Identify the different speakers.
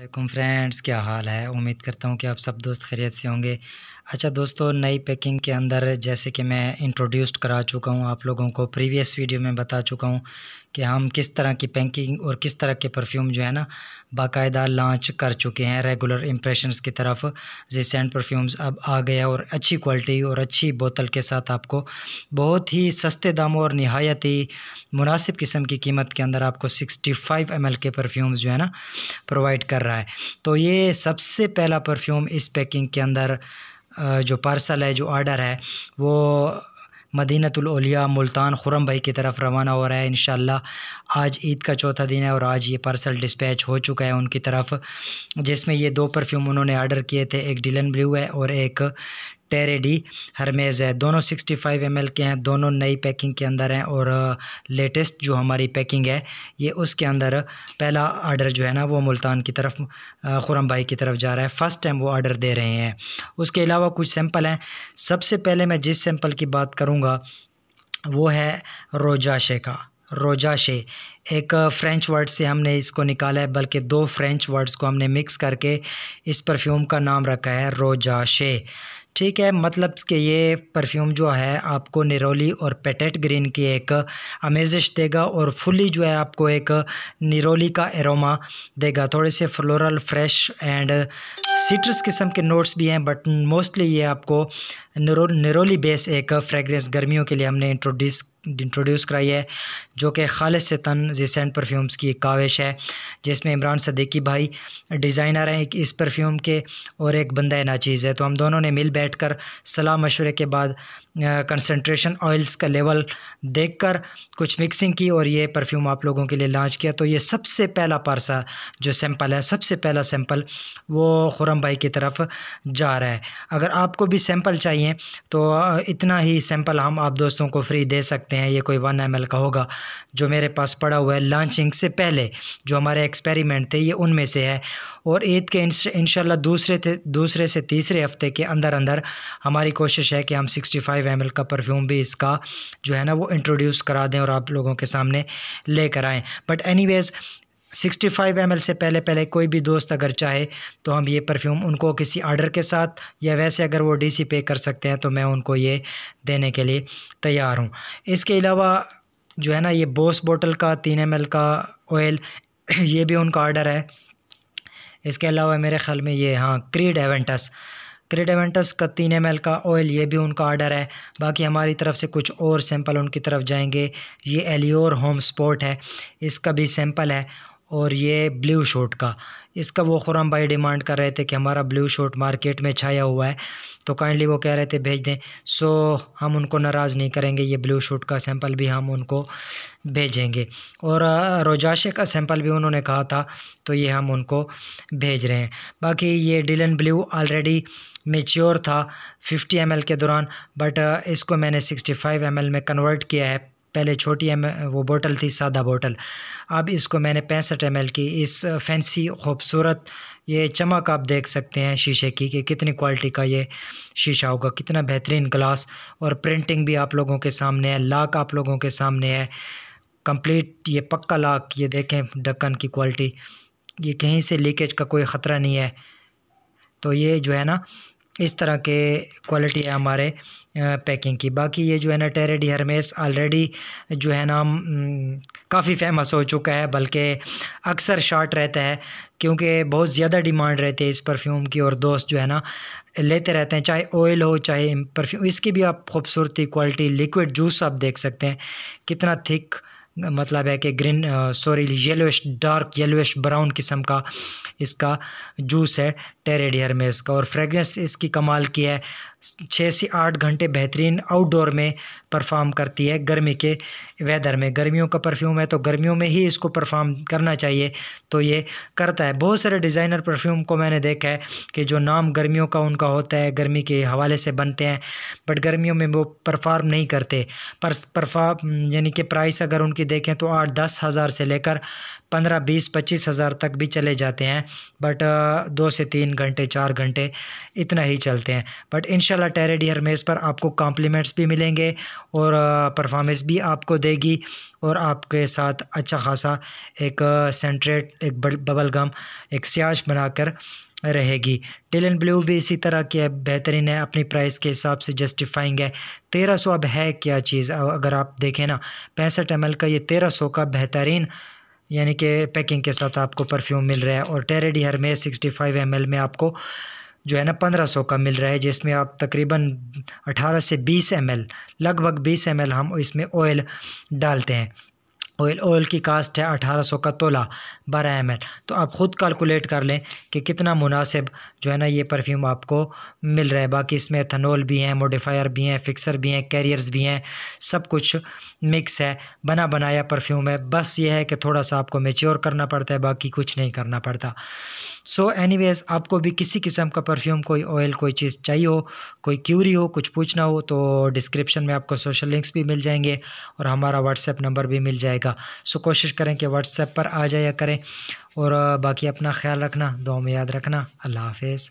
Speaker 1: वालेकुम फ्रेंड्स क्या हाल है उम्मीद करता हूँ कि आप सब दोस्त खैरियत से होंगे अच्छा दोस्तों नई पैकिंग के अंदर जैसे कि मैं इंट्रोड्यूस्ड करा चुका हूँ आप लोगों को प्रीवियस वीडियो में बता चुका हूँ कि हम किस तरह की पैकिंग और किस तरह के परफ्यूम जो है ना बाकायदा लॉन्च कर चुके हैं रेगुलर इम्प्रेशन की तरफ जी सेंट परफ्यूम्स अब आ गया और अच्छी क्वालिटी और अच्छी बोतल के साथ आपको बहुत ही सस्ते दामों और नहायत ही मुनासिब किस्म की कीमत के अंदर आपको 65 एल के परफ्यूम्स जो है ना प्रोवाइड कर रहा है तो ये सबसे पहला परफ्यूम इस पैकिंग के अंदर जो पार्सल है जो आर्डर है वो मदीनतलिया मुल्तान खुरम भाई की तरफ रवाना हो रहा है इन आज ईद का चौथा दिन है और आज ये पार्सल डिस्पैच हो चुका है उनकी तरफ जिसमें ये दो परफ्यूम उन्होंने आर्डर किए थे एक डिलन ब्लू है और एक टेरेडी हरमेज़ है दोनों 65 एम के हैं दोनों नई पैकिंग के अंदर हैं और लेटेस्ट जो हमारी पैकिंग है ये उसके अंदर पहला आर्डर जो है ना वो मुल्तान की तरफ खुरम भाई की तरफ जा रहा है फ़र्स्ट टाइम वो आर्डर दे रहे हैं उसके अलावा कुछ सैम्पल हैं सबसे पहले मैं जिस सैम्पल की बात करूँगा वो है रोजाशे का रोजाशे एक फ़्रेंच वर्ड से हमने इसको निकाला है बल्कि दो फ्रेंच वर्ड्स को हमने मिक्स करके इस परफ्यूम का नाम रखा है रोजाशे ठीक है मतलब कि ये परफ्यूम जो है आपको निरोली और पेटेट ग्रीन की एक अमेजिश देगा और फुली जो है आपको एक निरोली का एरोमा देगा थोड़े से फ्लोरल फ्रेश एंड सिट्रस किस्म के नोट्स भी हैं बट मोस्टली ये आपको निरो निरोली बेस एक फ्रेगरेंस गर्मियों के लिए हमने इंट्रोड्यूस इंट्रोड्यूस कराई है जो कि खालिद से तन सेंट परफ्यूम्स की एक काविश है जिसमें इमरान सदीकी भाई डिज़ाइनर हैं इस परफ्यूम के और एक बंदा नाचीज़ है तो हम दोनों ने मिल बैठ कर सलाह मशवरे के बाद कंसनट्रेशन ऑयल्स का लेवल देखकर कुछ मिक्सिंग की और ये परफ्यूम आप लोगों के लिए लॉन्च किया तो ये सबसे पहला पार्सा जो सैंपल है सबसे पहला सैंपल वो खुरम भाई की तरफ जा रहा है अगर आपको भी सैंपल चाहिए तो इतना ही सैंपल हम आप दोस्तों को फ्री दे सकते हैं ये कोई वन एम का होगा जो मेरे पास पड़ा हुआ है लॉन्चिंग से पहले जो हमारे एक्सपेरिमेंट थे ये उनमें से है और ईद के इन दूसरे दूसरे से तीसरे हफ्ते के अंदर अंदर हमारी कोशिश है कि हम सिक्सटी फाइव एम का परफ्यूम भी इसका जो है ना वो इंट्रोड्यूस करा दें और आप लोगों के सामने लेकर आएँ but any sixty five M से पहले पहले कोई भी दोस्त अगर चाहे तो हम ये परफ्यूम उनको किसी आर्डर के साथ या वैसे अगर वो डी सी पे कर सकते हैं तो मैं उनको ये देने के लिए तैयार हूँ इसके अलावा जो है ना ये बोस बोटल का तीन एम का ऑयल ये भी उनका आर्डर है इसके अलावा मेरे ख्याल में ये हाँ क्रीड एवेंटस क्रेडेवेंटस का तीन एम का ऑयल ये भी उनका ऑर्डर है बाकी हमारी तरफ से कुछ और सैंपल उनकी तरफ जाएंगे ये एलियोर होम स्पोर्ट है इसका भी सैंपल है और ये ब्लू शॉट का इसका वो खुराम भाई डिमांड कर रहे थे कि हमारा ब्लू शॉट मार्केट में छाया हुआ है तो काइंडली वो कह रहे थे भेज दें सो हम उनको नाराज़ नहीं करेंगे ये ब्लू शॉट का सैंपल भी हम उनको भेजेंगे और रोजाशे का सैंपल भी उन्होंने कहा था तो ये हम उनको भेज रहे हैं बाकी ये डिलन ब्लू ऑलरेडी मेच्योर था फिफ्टी एम के दौरान बट इसको मैंने सिक्सटी एम में कन्वर्ट किया है पहले छोटी एम वो बोतल थी सादा बोतल अब इसको मैंने पैंसठ एम की इस फैंसी खूबसूरत ये चमक आप देख सकते हैं शीशे की कि कितनी क्वालिटी का ये शीशा होगा कितना बेहतरीन ग्लास और प्रिंटिंग भी आप लोगों के सामने है लाक आप लोगों के सामने है कंप्लीट ये पक्का लाक ये देखें ढक्कन की क्वालिटी ये कहीं से लीकेज का कोई ख़तरा नहीं है तो ये जो है ना इस तरह के क्वालिटी है हमारे पैकिंग की बाकी ये जो है ना टेरे डी हरमेस ऑलरेडी जो है ना काफ़ी फेमस हो चुका है बल्कि अक्सर शार्ट रहता है क्योंकि बहुत ज़्यादा डिमांड रहती है इस परफ्यूम की और दोस्त जो है ना लेते रहते हैं चाहे ऑयल हो चाहे परफ्यूम इसकी भी आप खूबसूरती क्वालिटी लिक्विड जूस आप देख सकते हैं कितना थिक मतलब है कि green sorry yellowish dark yellowish brown किस्म का इसका जूस है टेरेडियर में इसका और फ्रेगरेंस इसकी कमाल की है छः से आठ घंटे बेहतरीन आउटडोर में परफॉर्म करती है गर्मी के वेदर में गर्मियों का परफ्यूम है तो गर्मियों में ही इसको परफॉर्म करना चाहिए तो ये करता है बहुत सारे डिज़ाइनर परफ्यूम को मैंने देखा है कि जो नाम गर्मियों का उनका होता है गर्मी के हवाले से बनते हैं बट गर्मियों में वो परफॉर्म नहीं करते पर परफॉर्म यानी कि प्राइस अगर उनकी देखें तो आठ दस हज़ार से लेकर पंद्रह बीस पच्चीस हज़ार तक भी चले जाते हैं बट uh, दो से तीन घंटे चार घंटे इतना ही चलते हैं बट इन टेरेडी ईयर मेज़ पर आपको कॉम्प्लीमेंट्स भी मिलेंगे और परफॉर्मेंस uh, भी आपको देगी और आपके साथ अच्छा खासा एक सेंट्रेट uh, एक बबल गम एक बना बनाकर रहेगी एंड ब्लू भी इसी तरह की बेहतरीन है अपनी प्राइस के हिसाब से जस्टिफाइंग है तेरह सौ अब है क्या चीज़ अगर आप देखें ना पैंसठ एम का ये तेरह सौ का बेहतरीन यानी कि पैकिंग के साथ आपको परफ्यूम मिल रहा है और टेरेडी हर में सिक्सटी फाइव एम में आपको जो है ना पंद्रह सौ का मिल रहा है जिसमें आप तकरीबन अठारह से बीस एम लगभग बीस एम हम इसमें ऑयल डालते हैं ऑयल ऑयल की कास्ट है अठारह सौ का तोला बारह एम तो आप ख़ुद कैलकुलेट कर लें कि कितना मुनासिब जो है ना ये परफ्यूम आपको मिल रहा है बाकी इसमें एथनॉल भी हैं मोडिफायर भी हैं फिक्सर भी हैं कैरियर्स भी हैं सब कुछ मिक्स है बना बनाया परफ्यूम है बस ये है कि थोड़ा सा आपको मेच्योर करना पड़ता है बाकी कुछ नहीं करना पड़ता सो एनीवेज आपको भी किसी किस्म का परफ्यूम कोई ऑयल कोई चीज़ चाहिए हो कोई क्यूरी हो कुछ पूछना हो तो डिस्क्रिप्शन में आपको सोशल लिंक्स भी मिल जाएंगे और हमारा व्हाट्सएप नंबर भी मिल जाएगा सो कोशिश करें कि व्हाट्सएप पर आ जाया करें और बाकी अपना ख्याल रखना दो में याद रखना अल्लाह हाफिज़